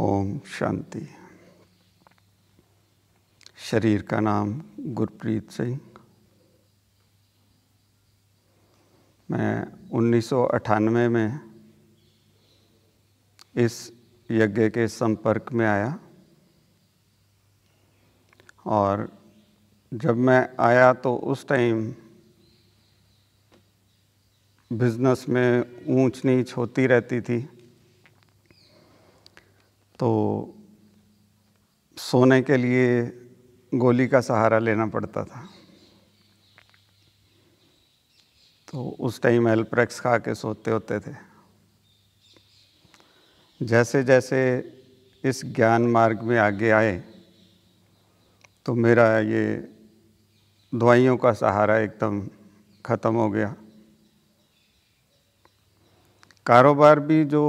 ओम शांति शरीर का नाम गुरप्रीत सिंह मैं उन्नीस में इस यज्ञ के संपर्क में आया और जब मैं आया तो उस टाइम बिजनेस में ऊंच नीच होती रहती थी तो सोने के लिए गोली का सहारा लेना पड़ता था तो उस टाइम एल्प्रेक्स खा के सोते होते थे जैसे जैसे इस ज्ञान मार्ग में आगे आए तो मेरा ये दवाइयों का सहारा एकदम ख़त्म हो गया कारोबार भी जो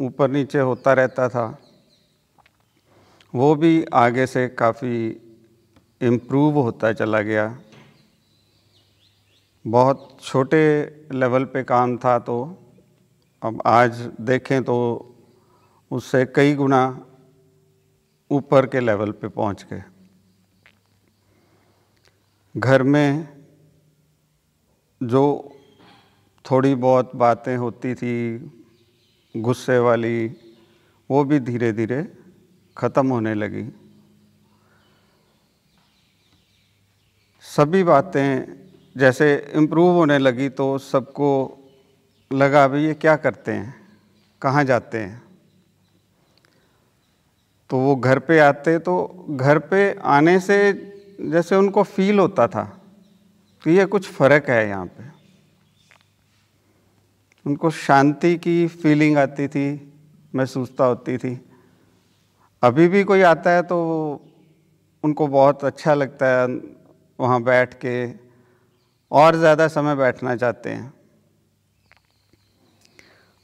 ऊपर नीचे होता रहता था वो भी आगे से काफ़ी इम्प्रूव होता चला गया बहुत छोटे लेवल पे काम था तो अब आज देखें तो उससे कई गुना ऊपर के लेवल पे पहुंच गए घर में जो थोड़ी बहुत बातें होती थी गुस्से वाली वो भी धीरे धीरे ख़त्म होने लगी सभी बातें जैसे इम्प्रूव होने लगी तो सबको लगा भी ये क्या करते हैं कहाँ जाते हैं तो वो घर पे आते तो घर पे आने से जैसे उनको फील होता था कि ये कुछ फ़र्क है यहाँ पे उनको शांति की फीलिंग आती थी महसूसता होती थी अभी भी कोई आता है तो उनको बहुत अच्छा लगता है वहाँ बैठ के और ज़्यादा समय बैठना चाहते हैं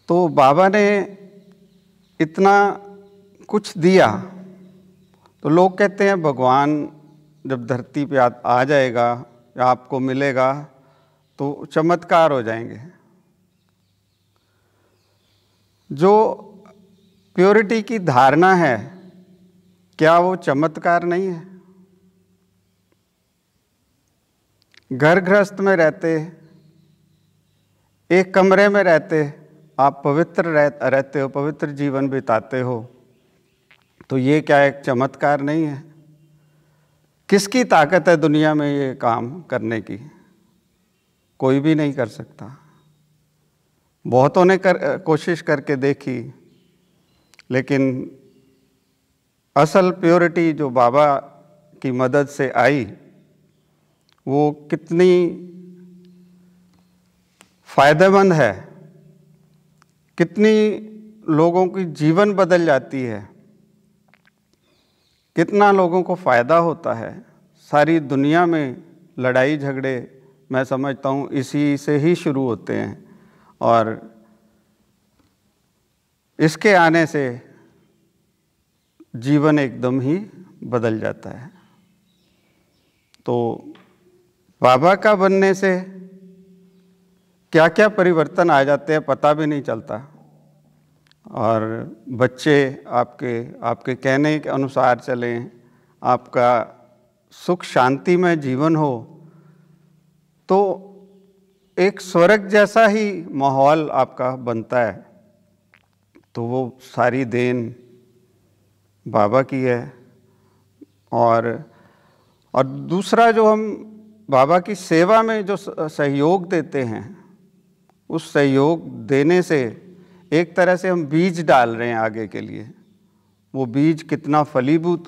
तो बाबा ने इतना कुछ दिया तो लोग कहते हैं भगवान जब धरती पे आ, आ जाएगा या आपको मिलेगा तो चमत्कार हो जाएंगे जो प्योरिटी की धारणा है क्या वो चमत्कार नहीं है घर गृहस्थ में रहते एक कमरे में रहते आप पवित्र रह, रहते हो पवित्र जीवन बिताते हो तो ये क्या एक चमत्कार नहीं है किसकी ताकत है दुनिया में ये काम करने की कोई भी नहीं कर सकता बहुतों ने कर कोशिश करके देखी लेकिन असल प्योरिटी जो बाबा की मदद से आई वो कितनी फ़ायदेमंद है कितनी लोगों की जीवन बदल जाती है कितना लोगों को फ़ायदा होता है सारी दुनिया में लड़ाई झगड़े मैं समझता हूँ इसी से ही शुरू होते हैं और इसके आने से जीवन एकदम ही बदल जाता है तो बाबा का बनने से क्या क्या परिवर्तन आ जाते हैं पता भी नहीं चलता और बच्चे आपके आपके कहने के अनुसार चलें आपका सुख शांति में जीवन हो तो एक स्वर्ग जैसा ही माहौल आपका बनता है तो वो सारी देन बाबा की है और और दूसरा जो हम बाबा की सेवा में जो सहयोग देते हैं उस सहयोग देने से एक तरह से हम बीज डाल रहे हैं आगे के लिए वो बीज कितना फलीभूत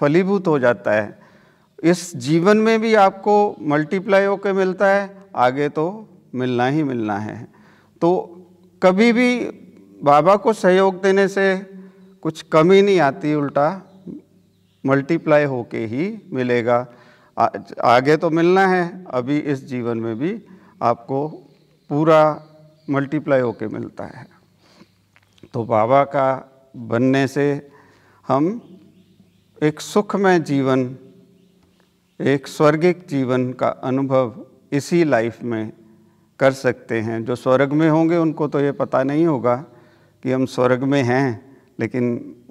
फलीभूत हो जाता है इस जीवन में भी आपको मल्टीप्लाई होकर मिलता है आगे तो मिलना ही मिलना है तो कभी भी बाबा को सहयोग देने से कुछ कमी नहीं आती उल्टा मल्टीप्लाई होके ही मिलेगा आ, आगे तो मिलना है अभी इस जीवन में भी आपको पूरा मल्टीप्लाई होके मिलता है तो बाबा का बनने से हम एक सुखमय जीवन एक स्वर्गिक जीवन का अनुभव इसी लाइफ में कर सकते हैं जो स्वर्ग में होंगे उनको तो ये पता नहीं होगा कि हम स्वर्ग में हैं लेकिन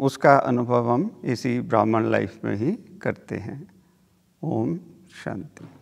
उसका अनुभव हम इसी ब्राह्मण लाइफ में ही करते हैं ओम शांति